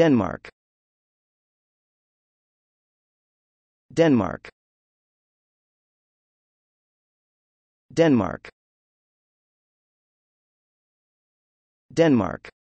Denmark Denmark Denmark Denmark